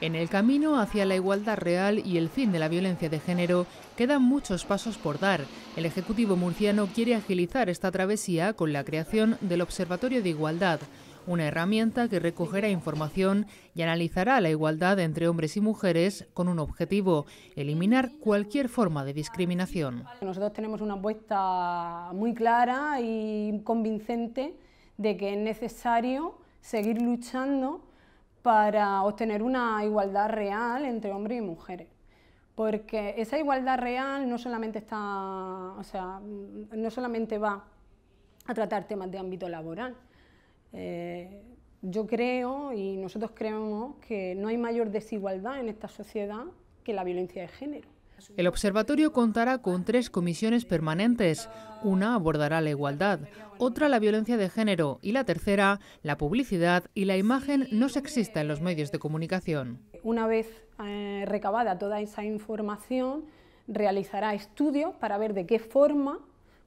En el camino hacia la igualdad real y el fin de la violencia de género quedan muchos pasos por dar. El Ejecutivo murciano quiere agilizar esta travesía con la creación del Observatorio de Igualdad, una herramienta que recogerá información y analizará la igualdad entre hombres y mujeres con un objetivo, eliminar cualquier forma de discriminación. Nosotros tenemos una apuesta muy clara y convincente de que es necesario seguir luchando para obtener una igualdad real entre hombres y mujeres. Porque esa igualdad real no solamente, está, o sea, no solamente va a tratar temas de ámbito laboral. Eh, yo creo y nosotros creemos que no hay mayor desigualdad en esta sociedad que la violencia de género. El observatorio contará con tres comisiones permanentes. Una abordará la igualdad, otra la violencia de género y la tercera la publicidad y la imagen no sexista en los medios de comunicación. Una vez eh, recabada toda esa información, realizará estudios para ver de qué forma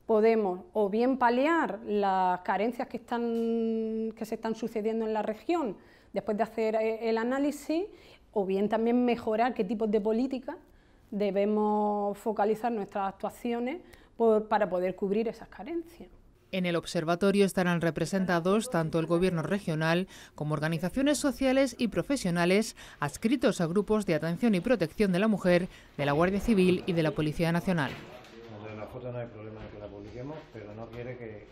podemos o bien paliar las carencias que, están, que se están sucediendo en la región después de hacer eh, el análisis, o bien también mejorar qué tipos de políticas debemos focalizar nuestras actuaciones para poder cubrir esas carencias. En el observatorio estarán representados tanto el gobierno regional como organizaciones sociales y profesionales adscritos a grupos de atención y protección de la mujer, de la Guardia Civil y de la Policía Nacional. pero no quiere que